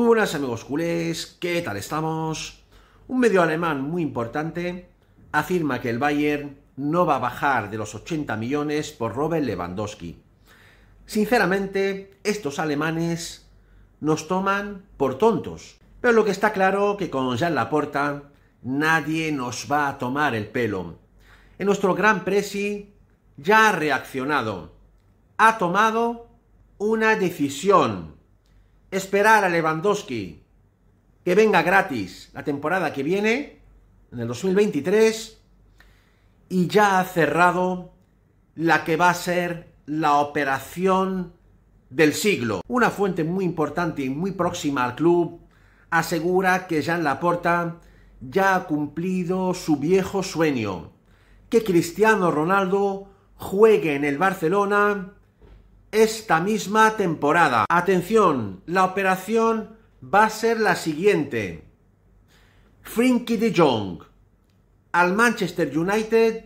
Muy buenas amigos culés, ¿qué tal estamos? Un medio alemán muy importante afirma que el Bayern no va a bajar de los 80 millones por Robert Lewandowski. Sinceramente, estos alemanes nos toman por tontos. Pero lo que está claro que con Jean Laporta nadie nos va a tomar el pelo. En nuestro gran presi ya ha reaccionado. Ha tomado una decisión esperar a Lewandowski que venga gratis la temporada que viene, en el 2023, y ya ha cerrado la que va a ser la operación del siglo. Una fuente muy importante y muy próxima al club asegura que Jean Laporta ya ha cumplido su viejo sueño, que Cristiano Ronaldo juegue en el Barcelona esta misma temporada. Atención, la operación va a ser la siguiente. Frinky de Jong al Manchester United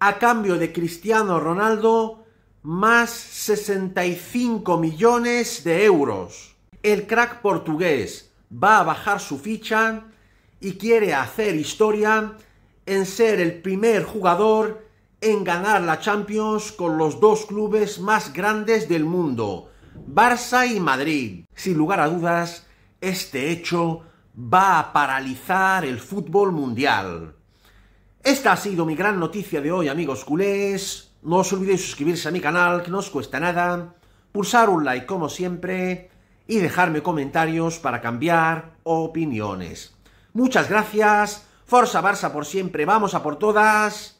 a cambio de Cristiano Ronaldo más 65 millones de euros. El crack portugués va a bajar su ficha y quiere hacer historia en ser el primer jugador en ganar la Champions con los dos clubes más grandes del mundo, Barça y Madrid. Sin lugar a dudas, este hecho va a paralizar el fútbol mundial. Esta ha sido mi gran noticia de hoy, amigos culés. No os olvidéis suscribirse a mi canal, que no os cuesta nada, pulsar un like como siempre y dejarme comentarios para cambiar opiniones. Muchas gracias, Forza Barça por siempre, vamos a por todas